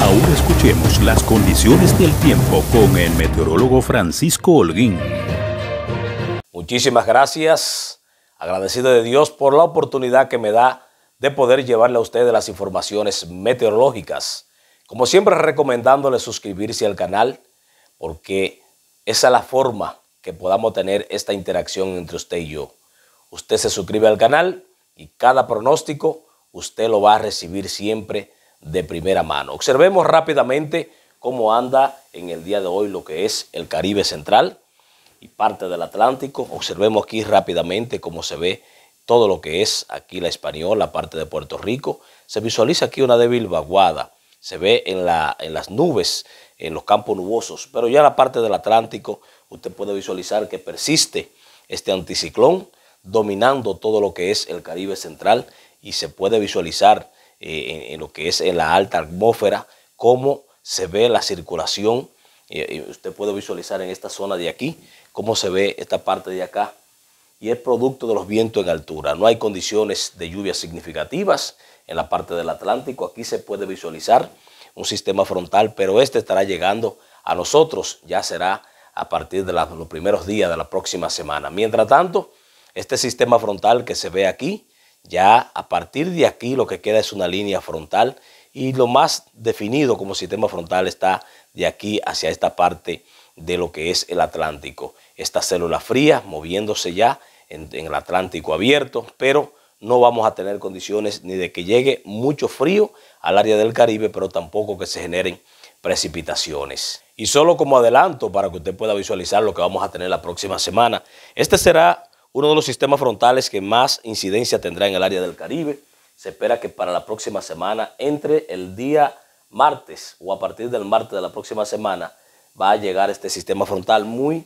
Ahora escuchemos las condiciones del tiempo con el meteorólogo Francisco Holguín. Muchísimas gracias. Agradecido de Dios por la oportunidad que me da de poder llevarle a ustedes las informaciones meteorológicas. Como siempre recomendándole suscribirse al canal porque esa es la forma que podamos tener esta interacción entre usted y yo. Usted se suscribe al canal y cada pronóstico usted lo va a recibir siempre de primera mano. Observemos rápidamente cómo anda en el día de hoy lo que es el Caribe Central y parte del Atlántico. Observemos aquí rápidamente cómo se ve todo lo que es aquí la española, la parte de Puerto Rico. Se visualiza aquí una débil vaguada, se ve en, la, en las nubes, en los campos nubosos, pero ya la parte del Atlántico usted puede visualizar que persiste este anticiclón dominando todo lo que es el Caribe Central y se puede visualizar eh, en, lo que es en la alta atmósfera, cómo se ve la circulación. y usted puede visualizar en esta zona de aquí cómo se ve esta parte de acá. Y es producto de los vientos en altura. No hay condiciones de lluvias significativas en la parte del Atlántico. Aquí se puede visualizar un sistema frontal, pero este estará llegando a nosotros. Ya será a partir de los primeros días de la próxima semana. Mientras tanto, este sistema frontal que se ve aquí ya a partir de aquí lo que queda es una línea frontal y lo más definido como sistema frontal está de aquí hacia esta parte de lo que es el Atlántico. Esta célula fría moviéndose ya en, en el Atlántico abierto, pero no vamos a tener condiciones ni de que llegue mucho frío al área del Caribe, pero tampoco que se generen precipitaciones. Y solo como adelanto para que usted pueda visualizar lo que vamos a tener la próxima semana, este será uno de los sistemas frontales que más incidencia tendrá en el área del Caribe. Se espera que para la próxima semana, entre el día martes o a partir del martes de la próxima semana, va a llegar este sistema frontal muy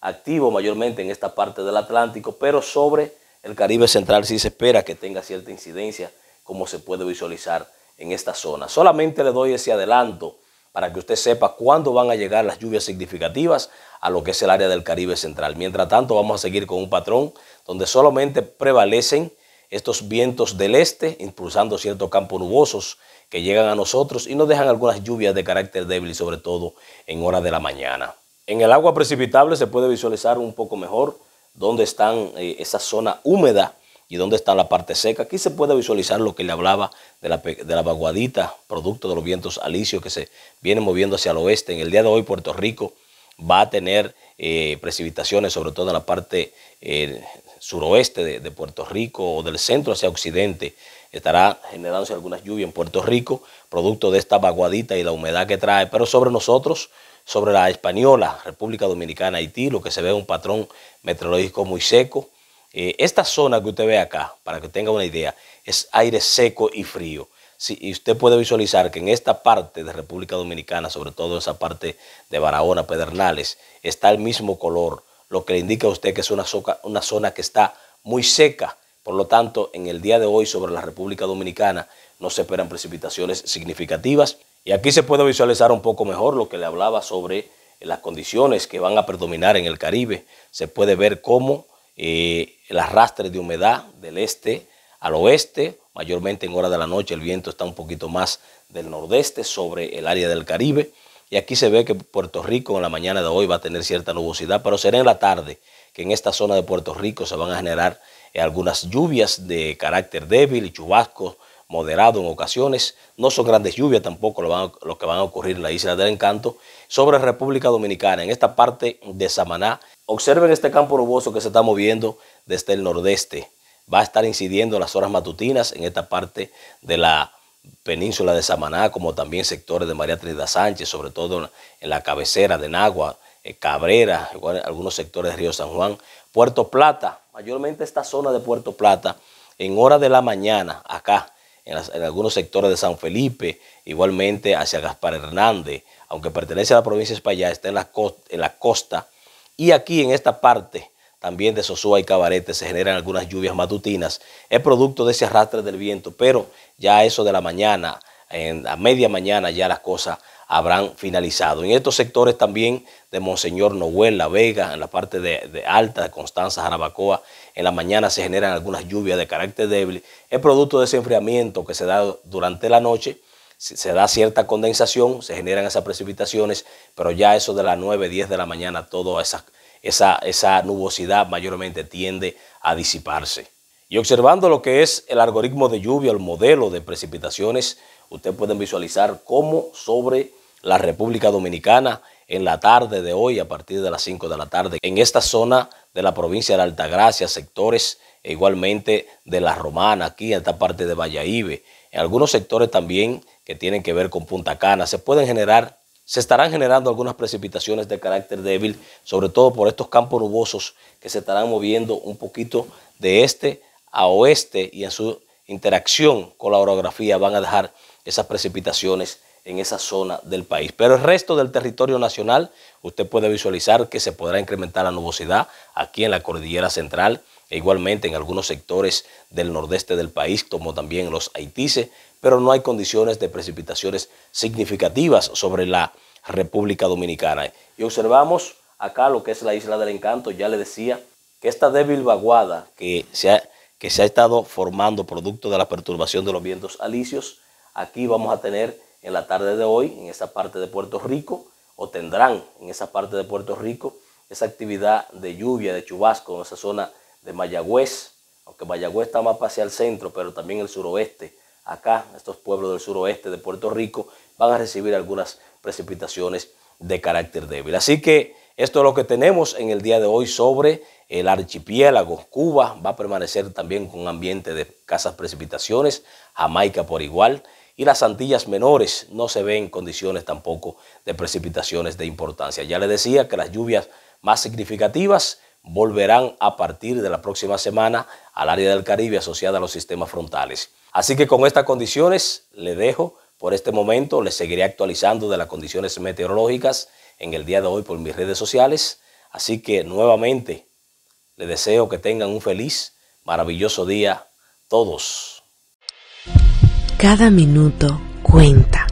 activo mayormente en esta parte del Atlántico, pero sobre el Caribe Central sí se espera que tenga cierta incidencia, como se puede visualizar en esta zona. Solamente le doy ese adelanto para que usted sepa cuándo van a llegar las lluvias significativas a lo que es el área del Caribe Central. Mientras tanto, vamos a seguir con un patrón donde solamente prevalecen estos vientos del este, impulsando ciertos campos nubosos que llegan a nosotros y nos dejan algunas lluvias de carácter débil, sobre todo en horas de la mañana. En el agua precipitable se puede visualizar un poco mejor dónde están eh, esa zona húmeda y dónde está la parte seca. Aquí se puede visualizar lo que le hablaba de la, de vaguadita, producto de los vientos alisios que se vienen moviendo hacia el oeste. En el día de hoy Puerto Rico va a tener eh, precipitaciones, sobre todo en la parte eh, suroeste de, de, Puerto Rico o del centro hacia occidente. Estará generándose algunas lluvias en Puerto Rico, producto de esta vaguadita y la humedad que trae, pero sobre nosotros, sobre la española, República Dominicana, Haití, lo que se ve es un patrón meteorológico muy seco, eh, esta zona que usted ve acá, para que tenga una idea, es aire seco y frío. Si y usted puede visualizar que en esta parte de República Dominicana, sobre todo esa parte de Barahona, Pedernales, está el mismo color, lo que le indica a usted que es una zona que está muy seca. Por lo tanto, en el día de hoy sobre la República Dominicana no se esperan precipitaciones significativas. Y aquí se puede visualizar un poco mejor lo que le hablaba sobre las condiciones que van a predominar en el Caribe. Se puede ver cómo el eh, arrastre de humedad del este al oeste, mayormente en hora de la noche el viento está un poquito más del nordeste sobre el área del Caribe. Y aquí se ve que Puerto Rico en la mañana de hoy va a tener cierta nubosidad, pero será en la tarde que en esta zona de Puerto Rico se van a generar eh, algunas lluvias de carácter débil y chubascos moderado en ocasiones. No son grandes lluvias tampoco lo, que van a ocurrir en la isla del encanto. Sobre República Dominicana, en esta parte de Samaná, observen este campo nuboso que se está moviendo desde el nordeste. Va a estar incidiendo las horas matutinas en esta parte de la península de Samaná, como también sectores de María Trinidad Sánchez, sobre todo en la cabecera de Nagua, eh, Cabrera, algunos sectores de Río San Juan, Puerto Plata, mayormente esta zona de Puerto Plata, en hora de la mañana, acá, en, algunos sectores de San Felipe, igualmente hacia Gaspar Hernández, aunque pertenece a la provincia de España, está en la, costa, en la costa. Y aquí en esta parte también de Sosúa y Cabarete se generan algunas lluvias matutinas. Es producto de ese arrastre del viento, pero ya eso de la mañana, en, a media mañana ya las cosas habrán finalizado. En estos sectores también de Monseñor Noel, La Vega, en la parte de, Alta, Constanza, Jarabacoa, en la mañana se generan algunas lluvias de carácter débil. Es producto de ese enfriamiento que se da durante la noche se da cierta condensación, se generan esas precipitaciones, pero ya eso de las 9, 10 de la mañana, toda esa, esa, esa, nubosidad mayormente tiende a disiparse. Y observando lo que es el algoritmo de lluvia, el modelo de precipitaciones, ustedes pueden visualizar cómo sobre la República Dominicana en la tarde de hoy a partir de las 5 de la tarde en esta zona de la provincia de Altagracia, sectores e igualmente de La Romana, aquí en esta parte de Valladolid, en algunos sectores también que tienen que ver con Punta Cana, se pueden generar, se estarán generando algunas precipitaciones de carácter débil, sobre todo por estos campos nubosos que se estarán moviendo un poquito de este a oeste y en su interacción con la orografía van a dejar esas precipitaciones en esa zona del país. Pero el resto del territorio nacional, usted puede visualizar que se podrá incrementar la nubosidad aquí en la cordillera central e igualmente en algunos sectores del nordeste del país, como también los Haitises, pero no hay condiciones de precipitaciones significativas sobre la República Dominicana. Y observamos acá lo que es la isla del encanto, ya le decía que esta débil vaguada que se ha, que se ha estado formando producto de la perturbación de los vientos alisios, aquí vamos a tener en la tarde de hoy en esa parte de Puerto Rico o tendrán en esa parte de Puerto Rico esa actividad de lluvia, de chubasco en esa zona de Mayagüez, aunque Mayagüez está más hacia el centro, pero también el suroeste. Acá, estos pueblos del suroeste de Puerto Rico van a recibir algunas precipitaciones de carácter débil. Así que esto es lo que tenemos en el día de hoy sobre el archipiélago. Cuba va a permanecer también con un ambiente de casas precipitaciones, Jamaica por igual y las Antillas menores no se ven condiciones tampoco de precipitaciones de importancia. Ya les decía que las lluvias más significativas volverán a partir de la próxima semana al área del Caribe asociada a los sistemas frontales. Así que con estas condiciones le dejo por este momento, les seguiré actualizando de las condiciones meteorológicas en el día de hoy por mis redes sociales. Así que nuevamente les deseo que tengan un feliz, maravilloso día todos. Cada minuto cuenta,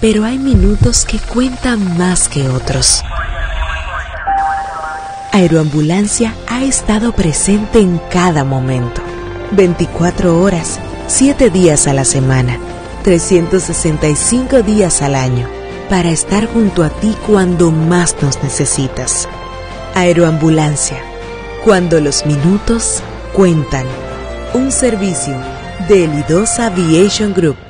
pero hay minutos que cuentan más que otros. Aeroambulancia ha estado presente en cada momento, 24 horas, 7 días a la semana, 365 días al año, para estar junto a ti cuando más nos necesitas. Aeroambulancia, cuando los minutos cuentan. Un servicio DeliDos Aviation Group.